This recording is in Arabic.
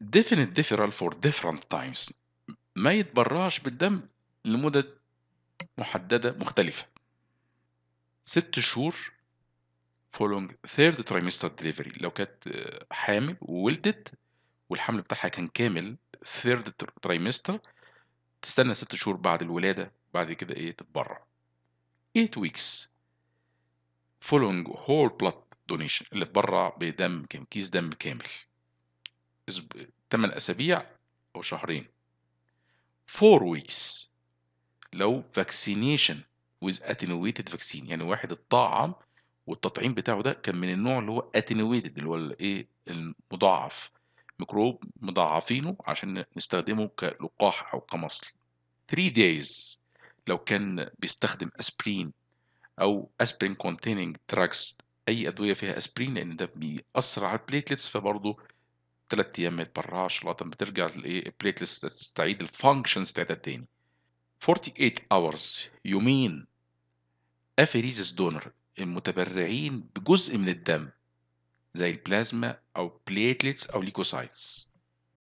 ديفينيت differential فور ديفرنت تايمز ما يتبرعش بالدم لمدد محددة مختلفة ست شهور فولونج ثيرد trimester delivery لو كانت حامل وولدت والحمل بتاعها كان كامل ثيرد trimester تستنى ست شهور بعد الولادة بعد كده ايه تتبرع 8 ويكس فولونج هول بلاد دونيشن اللي اتبرع بدم كام كيس دم كامل 8 أسابيع أو شهرين 4 weeks لو vaccination with attenuated vaccine يعني واحد اتطعم والتطعيم بتاعه ده كان من النوع اللي هو attenuated اللي هو الايه المضاعف ميكروب مضاعفينه عشان نستخدمه كلقاح أو كمصل 3 days لو كان بيستخدم اسبرين أو اسبرين containing drugs أي أدوية فيها اسبرين لأن ده بيأثر على البليتلتس فبرضه ثلاث ايام ما يتبرعش لغايه ما ترجع الايه البلاي ليست تستعيد الفانكشنز بتاعتها تاني 48 hours يومين افيريزس دونر المتبرعين بجزء من الدم زي البلازما او بليتلتس او ليكوسايتس